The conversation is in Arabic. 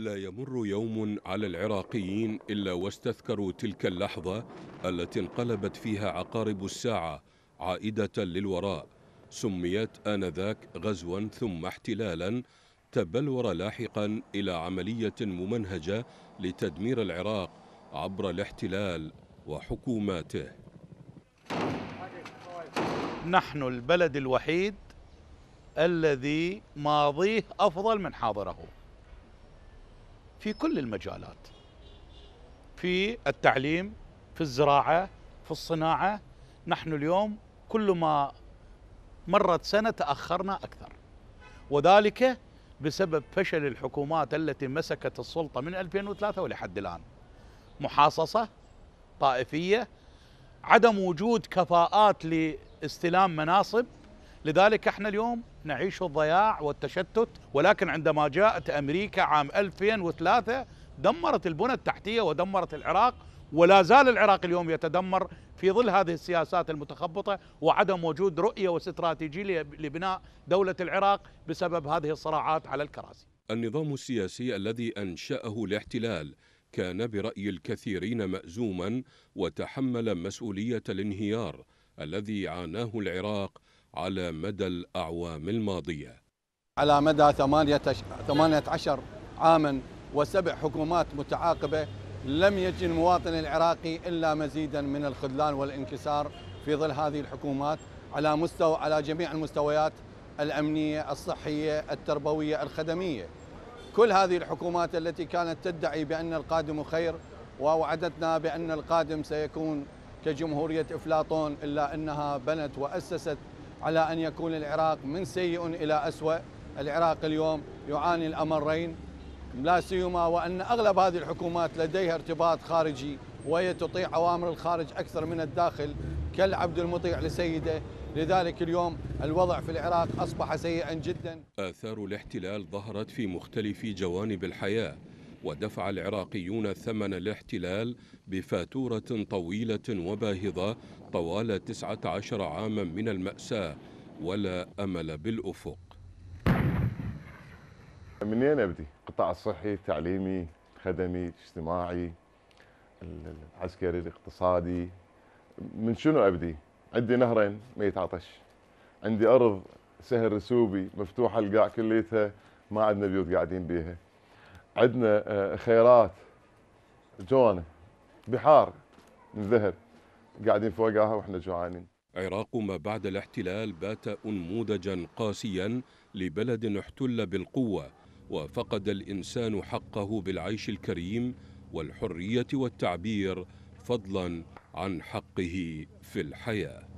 لا يمر يوم على العراقيين إلا واستذكروا تلك اللحظة التي انقلبت فيها عقارب الساعة عائدة للوراء سميت آنذاك غزوا ثم احتلالا تبلور لاحقا إلى عملية ممنهجة لتدمير العراق عبر الاحتلال وحكوماته نحن البلد الوحيد الذي ماضيه أفضل من حاضره في كل المجالات في التعليم في الزراعة في الصناعة نحن اليوم كل ما مرت سنة تأخرنا أكثر وذلك بسبب فشل الحكومات التي مسكت السلطة من 2003 ولحد الآن محاصصة طائفية عدم وجود كفاءات لاستلام مناصب لذلك احنا اليوم نعيش الضياع والتشتت ولكن عندما جاءت أمريكا عام 2003 دمرت البنى التحتية ودمرت العراق ولا زال العراق اليوم يتدمر في ظل هذه السياسات المتخبطة وعدم وجود رؤية واستراتيجية لبناء دولة العراق بسبب هذه الصراعات على الكراسي النظام السياسي الذي أنشأه الاحتلال كان برأي الكثيرين مأزوما وتحمل مسؤولية الانهيار الذي عاناه العراق على مدى الأعوام الماضية على مدى 18 عاما وسبع حكومات متعاقبة لم يجد المواطن العراقي إلا مزيدا من الخذلان والانكسار في ظل هذه الحكومات على مستوى على جميع المستويات الأمنية الصحية التربوية الخدمية كل هذه الحكومات التي كانت تدعي بأن القادم خير ووعدتنا بأن القادم سيكون كجمهورية إفلاطون إلا أنها بنت وأسست على أن يكون العراق من سيء إلى أسوأ العراق اليوم يعاني الأمرين لا سيما وأن أغلب هذه الحكومات لديها ارتباط خارجي وهي تطيع أوامر الخارج أكثر من الداخل كالعبد المطيع لسيده لذلك اليوم الوضع في العراق أصبح سيئا جدا آثار الاحتلال ظهرت في مختلف جوانب الحياة ودفع العراقيون ثمن الاحتلال بفاتورة طويلة وباهظة طوال 19 عاما من المأساة ولا أمل بالأفق من أين أبدي؟ قطاع الصحي، تعليمي، خدمي، اجتماعي، العسكري، الاقتصادي من شنو أبدي؟ عندي نهرين ما يتعطش عندي أرض سهل رسوبي مفتوحة القاع كليتها ما عندنا بيوت قاعدين بيها عندنا آه، خيرات جوانه بحار من ذهب قاعدين فوقها واحنا جوعانين عراق ما بعد الاحتلال بات انموذجا قاسيا لبلد احتل بالقوه وفقد الانسان حقه بالعيش الكريم والحريه والتعبير فضلا عن حقه في الحياه